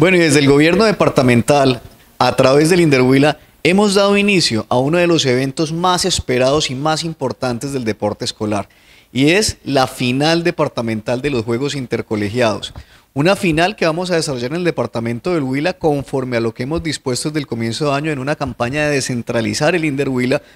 Bueno, y desde el gobierno departamental, a través del Inderhuila, hemos dado inicio a uno de los eventos más esperados y más importantes del deporte escolar, y es la final departamental de los Juegos Intercolegiados. Una final que vamos a desarrollar en el departamento del Huila conforme a lo que hemos dispuesto desde el comienzo de año en una campaña de descentralizar el Inder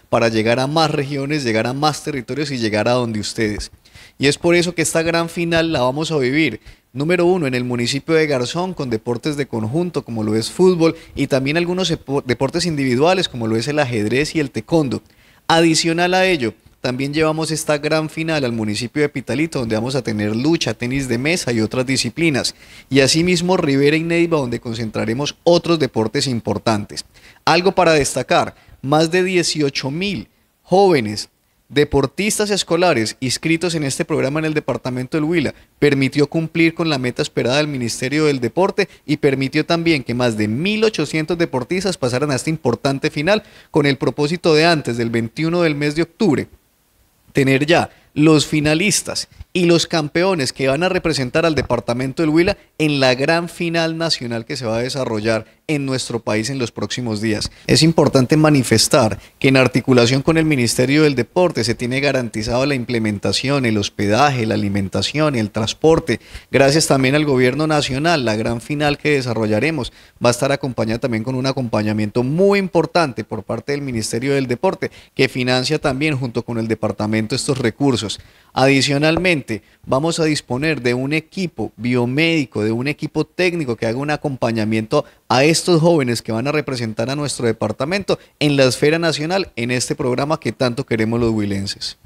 para llegar a más regiones, llegar a más territorios y llegar a donde ustedes. Y es por eso que esta gran final la vamos a vivir. Número uno, en el municipio de Garzón, con deportes de conjunto como lo es fútbol y también algunos deportes individuales como lo es el ajedrez y el taekwondo. Adicional a ello, también llevamos esta gran final al municipio de Pitalito, donde vamos a tener lucha, tenis de mesa y otras disciplinas. Y asimismo Rivera y Neiva, donde concentraremos otros deportes importantes. Algo para destacar, más de 18 mil jóvenes deportistas escolares inscritos en este programa en el departamento del Huila permitió cumplir con la meta esperada del Ministerio del Deporte y permitió también que más de 1.800 deportistas pasaran a esta importante final con el propósito de antes del 21 del mes de octubre tener ya los finalistas y los campeones que van a representar al departamento del Huila en la gran final nacional que se va a desarrollar en nuestro país en los próximos días. Es importante manifestar que en articulación con el Ministerio del Deporte se tiene garantizado la implementación, el hospedaje, la alimentación, y el transporte. Gracias también al gobierno nacional, la gran final que desarrollaremos va a estar acompañada también con un acompañamiento muy importante por parte del Ministerio del Deporte que financia también junto con el departamento estos recursos. Adicionalmente, vamos a disponer de un equipo biomédico, de un equipo técnico que haga un acompañamiento a estos jóvenes que van a representar a nuestro departamento en la esfera nacional en este programa que tanto queremos los huilenses.